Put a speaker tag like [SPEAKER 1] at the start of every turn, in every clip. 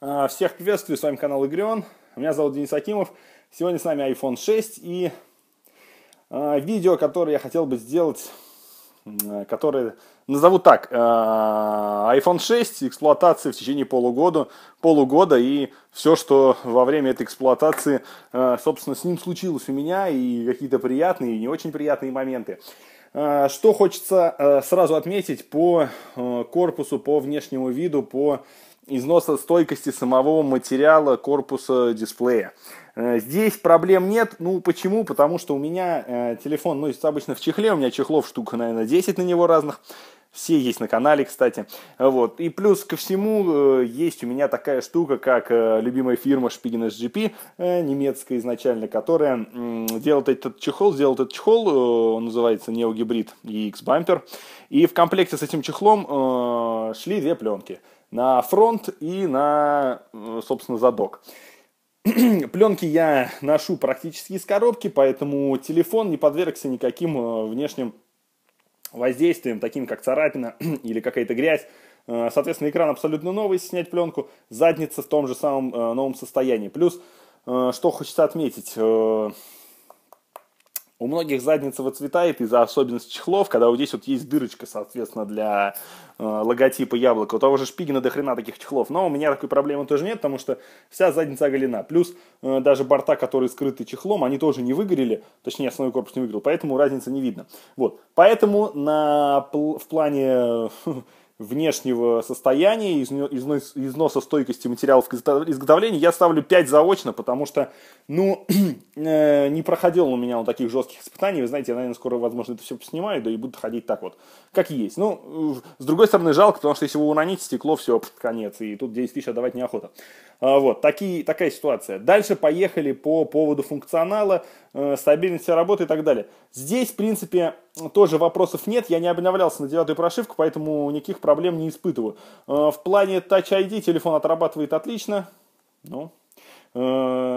[SPEAKER 1] А, всех приветствую, с вами канал Игрион. Меня зовут Денис Акимов. Сегодня с нами iPhone 6 и а, видео, которое я хотел бы сделать, а, которое назову так, iPhone 6, эксплуатации в течение полугода, полугода и все, что во время этой эксплуатации, собственно, с ним случилось у меня, и какие-то приятные и не очень приятные моменты. Что хочется сразу отметить по корпусу, по внешнему виду, по износа стойкости самого материала корпуса дисплея. Э, здесь проблем нет. Ну, почему? Потому что у меня э, телефон носится обычно в чехле. У меня чехлов штука, наверное, 10 на него разных. Все есть на канале, кстати. Вот. И плюс ко всему э, есть у меня такая штука, как э, любимая фирма Шпиген SGP, э, немецкая изначально, которая э, делает этот чехол, сделал этот чехол, э, он называется Neo Hybrid EX Bumper. И в комплекте с этим чехлом э, шли две пленки – на фронт и на, э, собственно, задок. Пленки я ношу практически из коробки, поэтому телефон не подвергся никаким э, внешним воздействиям таким как царапина или какая-то грязь. Э, соответственно, экран абсолютно новый, снять пленку, задница в том же самом новом состоянии. Плюс, что хочется отметить, у многих задница выцветает из-за особенности чехлов, когда вот здесь вот есть дырочка, соответственно, для э, логотипа яблока. У того же Шпигина дохрена таких чехлов. Но у меня такой проблемы тоже нет, потому что вся задница оголена. Плюс э, даже борта, которые скрыты чехлом, они тоже не выгорели. Точнее, основной корпус не выгорел, поэтому разницы не видно. Вот. Поэтому на, в плане внешнего состояния, износа стойкости материалов изготовления, я ставлю 5 заочно, потому что, ну, э, не проходил у меня вот таких жестких испытаний. Вы знаете, я, наверное, скоро, возможно, это все поснимаю, да и буду ходить так вот, как есть. Ну, с другой стороны, жалко, потому что если его уронить стекло, все, пф, конец, и тут 10 тысяч отдавать неохота. А, вот, такие, такая ситуация. Дальше поехали по поводу функционала, э, стабильности работы и так далее. Здесь, в принципе, тоже вопросов нет. Я не обновлялся на девятую прошивку, поэтому никаких проблем не испытываю. Э, в плане Touch ID телефон отрабатывает отлично. Ну, э,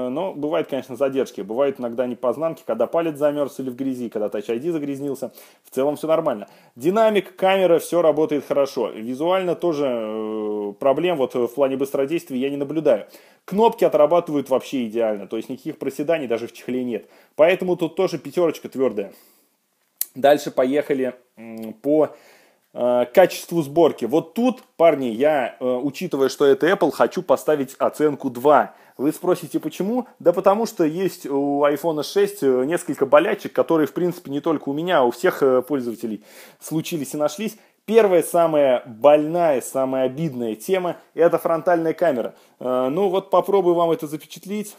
[SPEAKER 1] но бывают, конечно, задержки. Бывают иногда непознанки, когда палец замерз или в грязи, когда Touch ID загрязнился. В целом все нормально. Динамик, камера, все работает хорошо. Визуально тоже э, проблем вот в плане быстродействия я не наблюдаю. Кнопки отрабатывают вообще идеально. То есть никаких проседаний даже в чехле нет. Поэтому тут тоже пятерочка твердая. Дальше поехали по э, качеству сборки. Вот тут, парни, я, э, учитывая, что это Apple, хочу поставить оценку 2. Вы спросите, почему? Да потому что есть у iPhone 6 э, несколько болячек, которые, в принципе, не только у меня, а у всех пользователей случились и нашлись. Первая, самая больная, самая обидная тема – это фронтальная камера. Ну вот попробую вам это запечатлить.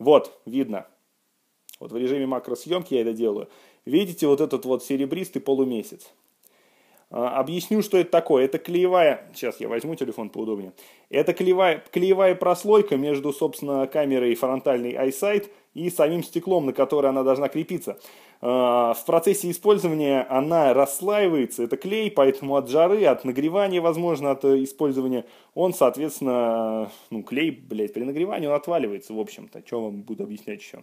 [SPEAKER 1] Вот, видно. Вот в режиме макросъемки я это делаю. Видите вот этот вот серебристый полумесяц? А, объясню, что это такое. Это клеевая... Сейчас я возьму телефон поудобнее. Это клеевая, клеевая прослойка между, собственно, камерой и фронтальной iSight и самим стеклом, на которое она должна крепиться. А, в процессе использования она расслаивается, это клей, поэтому от жары, от нагревания, возможно, от э, использования, он, соответственно, ну, клей, блядь, при нагревании он отваливается, в общем-то, что вам буду объяснять еще.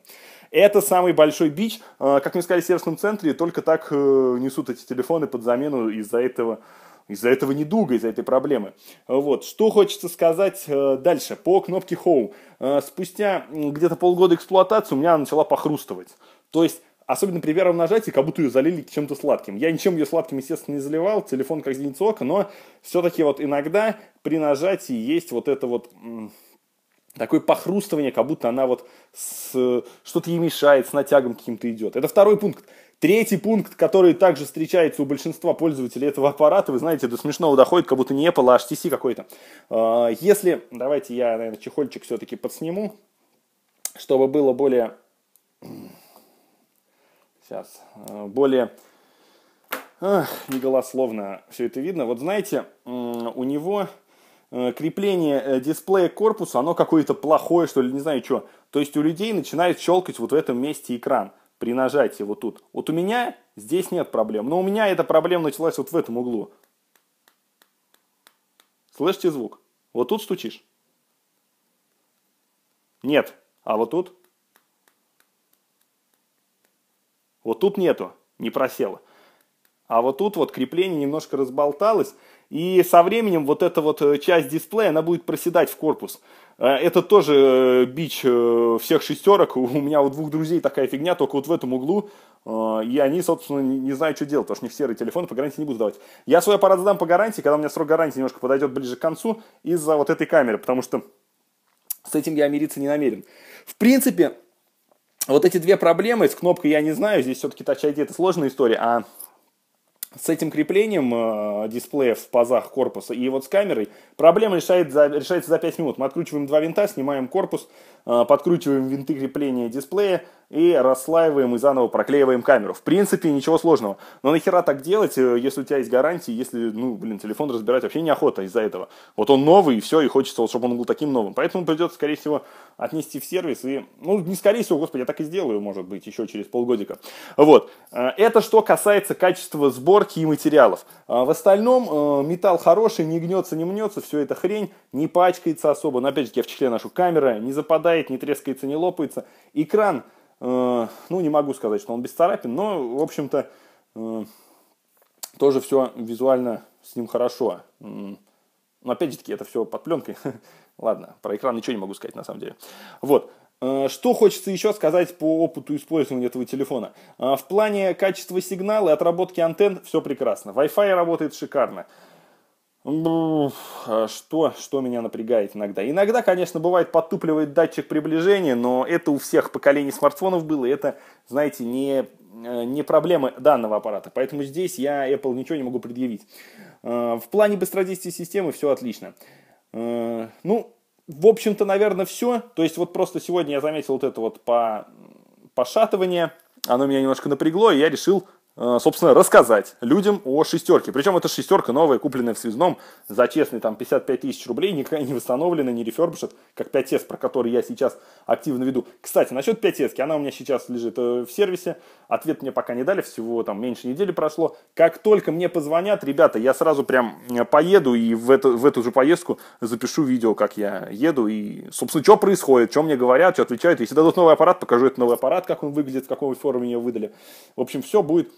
[SPEAKER 1] Это самый большой бич, а, как мне сказали в сервисном центре, только так э, несут эти телефоны под замену из-за этого из-за этого недуга, из-за этой проблемы. Вот. Что хочется сказать э, дальше по кнопке Home. Э, спустя где-то полгода эксплуатации у меня она начала похрустывать. То есть Особенно при первом нажатии, как будто ее залили чем-то сладким. Я ничем ее сладким, естественно, не заливал, телефон как зеницу ока, но все-таки вот иногда при нажатии есть вот это вот такое похрустывание, как будто она вот с, что-то ей мешает, с натягом каким-то идет. Это второй пункт. Третий пункт, который также встречается у большинства пользователей этого аппарата, вы знаете, до смешного доходит, как будто не Apple, а HTC какой-то. А, если, давайте я, наверное, чехольчик все-таки подсниму, чтобы было более, сейчас, более Ах, неголословно все это видно. Вот знаете, у него э, крепление э, дисплея корпуса, оно какое-то плохое, что ли, не знаю что. То есть у людей начинает щелкать вот в этом месте экран при нажатии вот тут. Вот у меня здесь нет проблем, но у меня эта проблема началась вот в этом углу. Слышите звук? Вот тут стучишь? Нет. А вот тут? Вот тут нету, не просело. А вот тут вот крепление немножко разболталось, и со временем вот эта вот э, часть дисплея, она будет проседать в корпус. Э, это тоже э, бич всех шестерок. У меня у двух друзей такая фигня, только вот в этом углу. И они, собственно, не знают, что делать, потому что не в серый телефоны по гарантии не буду давать. Я свой аппарат сдам по гарантии, когда у меня срок гарантии немножко подойдет ближе к концу из-за вот этой камеры, потому что с этим я мириться не намерен. В принципе, вот эти две проблемы с кнопкой я не знаю, здесь все-таки Touch ID это сложная история, а с этим креплением э, дисплея в пазах корпуса и вот с камерой проблема решает за, решается за 5 минут. Мы откручиваем два винта, снимаем корпус, а, подкручиваем винты крепления дисплея и расслаиваем и заново проклеиваем камеру. В принципе, ничего сложного. Но нахера так делать, э, если у тебя есть гарантии, если, ну, блин, телефон разбирать вообще неохота из-за этого. Вот он новый, и все, и хочется, вот, чтобы он был таким новым. Поэтому придется, скорее всего, отнести в сервис и, ну, не скорее всего, господи, я так и сделаю, может быть, еще через полгодика. Вот. Э, это что касается качества сборки и материалов. Э, в остальном металл хороший, не гнется, не мнется, все это хрень, не пачкается особо. Но, опять же, я в чехле нашу камера, не западает тает, не трескается, не лопается. Экран, э, ну не могу сказать, что он без царапин, но в общем-то э, тоже все визуально с ним хорошо. Но опять же таки, это все под пленкой. Ладно, про экран ничего не могу сказать на самом деле. Вот. Э, что хочется еще сказать по опыту использования этого телефона. Э, в плане качества сигнала и отработки антенн все прекрасно. Wi-Fi работает шикарно. Ну, а что, что меня напрягает иногда? Иногда, конечно, бывает подтупливает датчик приближения, но это у всех поколений смартфонов было, и это, знаете, не, э, не проблемы данного аппарата. Поэтому здесь я Apple ничего не могу предъявить. А, в плане быстродействия системы все отлично. А, ну, в общем-то, наверное, все. То есть вот просто сегодня я заметил вот это вот по пошатывание, оно меня немножко напрягло, и я решил Э, собственно, рассказать людям о шестерке. Причем эта шестерка новая, купленная в связном за честные там 55 тысяч рублей, никогда не восстановлена, не рефербишат, как 5С, про который я сейчас активно веду. Кстати, насчет 5С, она у меня сейчас лежит э, в сервисе, ответ мне пока не дали, всего там меньше недели прошло. Как только мне позвонят, ребята, я сразу прям э, поеду и в, эту в эту же поездку запишу видео, как я еду и, собственно, что происходит, что мне говорят, что отвечают. Если дадут новый аппарат, покажу этот новый аппарат, как он выглядит, в каком форме мне выдали. В общем, все будет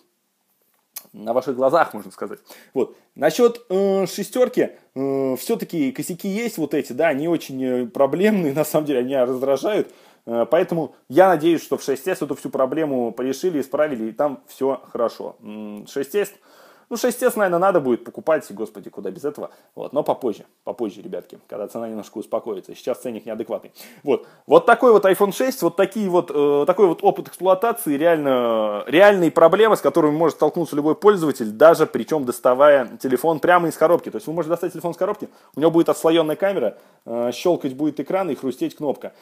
[SPEAKER 1] на ваших глазах, можно сказать. Вот. Насчет э, шестерки, э, все-таки косяки есть вот эти, да, они очень э, проблемные, на самом деле, они раздражают. Э, поэтому я надеюсь, что в 6S эту всю проблему порешили, исправили, и там все хорошо. 6S ну, 6S, наверное, надо будет покупать, господи, куда без этого. Вот, но попозже, попозже, ребятки, когда цена немножко успокоится. Сейчас ценник неадекватный. Вот, вот такой вот iPhone 6, вот, такие вот, э, такой вот опыт эксплуатации, реально, реальные проблемы, с которыми может столкнуться любой пользователь, даже причем доставая телефон прямо из коробки. То есть вы можете достать телефон из коробки, у него будет отслоенная камера, э, щелкать будет экран и хрустеть кнопка.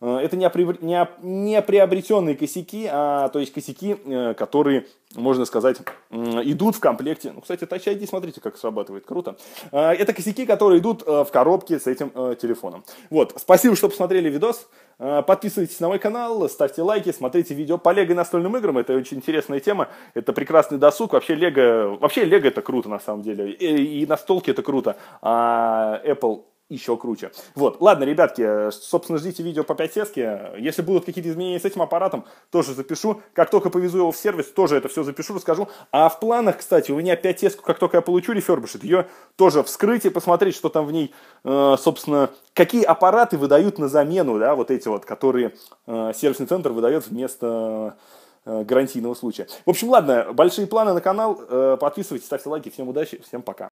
[SPEAKER 1] Э, это не приобретенные косяки, а то есть косяки, э, которые, можно сказать, идут в комплекте. Ну, кстати, Touch ID, смотрите, как срабатывает, круто. Э, это косяки, которые идут в коробке с этим телефоном. Вот, спасибо, что посмотрели видос. Подписывайтесь на мой канал, ставьте лайки, смотрите видео по Лего и настольным играм. Это очень интересная тема, это прекрасный досуг. Вообще Лего, вообще Лего это круто на самом деле, и настолки это круто. А Apple еще круче. Вот, ладно, ребятки, э, собственно, ждите видео по 5 сеске. Если будут какие-то изменения с этим аппаратом, тоже запишу. Как только повезу его в сервис, тоже это все запишу, расскажу. А в планах, кстати, у меня 5 сеску, как только я получу рефербишит, ее тоже вскрыть и посмотреть, что там в ней, э, собственно, какие аппараты выдают на замену, да, вот эти вот, которые э, сервисный центр выдает вместо гарантийного случая. В общем, ладно, большие планы на канал. Подписывайтесь, ставьте лайки. Всем удачи, всем пока.